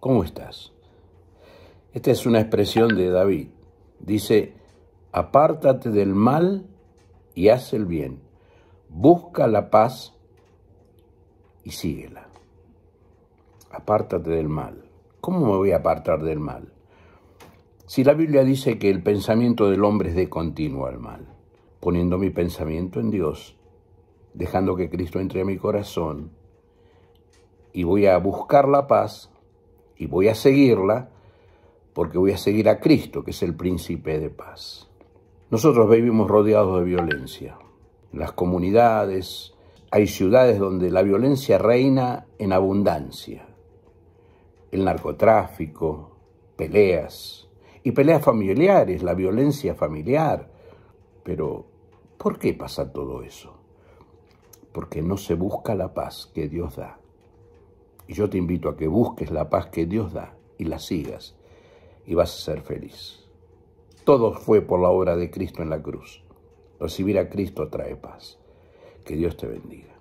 ¿cómo estás? Esta es una expresión de David. Dice, apártate del mal y haz el bien. Busca la paz y síguela. Apártate del mal. ¿Cómo me voy a apartar del mal? Si la Biblia dice que el pensamiento del hombre es de continuo al mal, poniendo mi pensamiento en Dios, dejando que Cristo entre a mi corazón, y voy a buscar la paz, y voy a seguirla porque voy a seguir a Cristo, que es el príncipe de paz. Nosotros vivimos rodeados de violencia. En las comunidades, hay ciudades donde la violencia reina en abundancia. El narcotráfico, peleas y peleas familiares, la violencia familiar. Pero, ¿por qué pasa todo eso? Porque no se busca la paz que Dios da. Y yo te invito a que busques la paz que Dios da y la sigas y vas a ser feliz. Todo fue por la obra de Cristo en la cruz. Recibir a Cristo trae paz. Que Dios te bendiga.